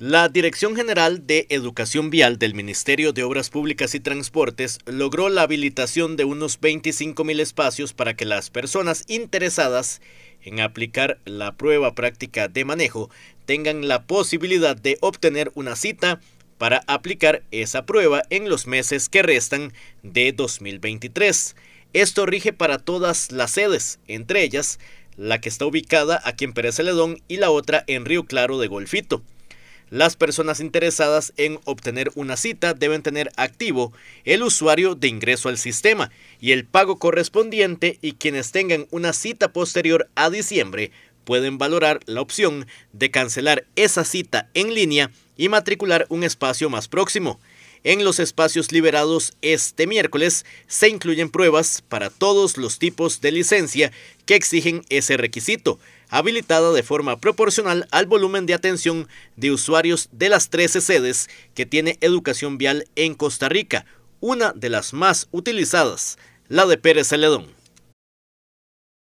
La Dirección General de Educación Vial del Ministerio de Obras Públicas y Transportes logró la habilitación de unos 25.000 mil espacios para que las personas interesadas en aplicar la prueba práctica de manejo tengan la posibilidad de obtener una cita para aplicar esa prueba en los meses que restan de 2023. Esto rige para todas las sedes, entre ellas la que está ubicada aquí en Pérez Celedón y la otra en Río Claro de Golfito. Las personas interesadas en obtener una cita deben tener activo el usuario de ingreso al sistema y el pago correspondiente y quienes tengan una cita posterior a diciembre pueden valorar la opción de cancelar esa cita en línea y matricular un espacio más próximo. En los espacios liberados este miércoles se incluyen pruebas para todos los tipos de licencia que exigen ese requisito, habilitada de forma proporcional al volumen de atención de usuarios de las 13 sedes que tiene Educación Vial en Costa Rica, una de las más utilizadas, la de Pérez Celedón.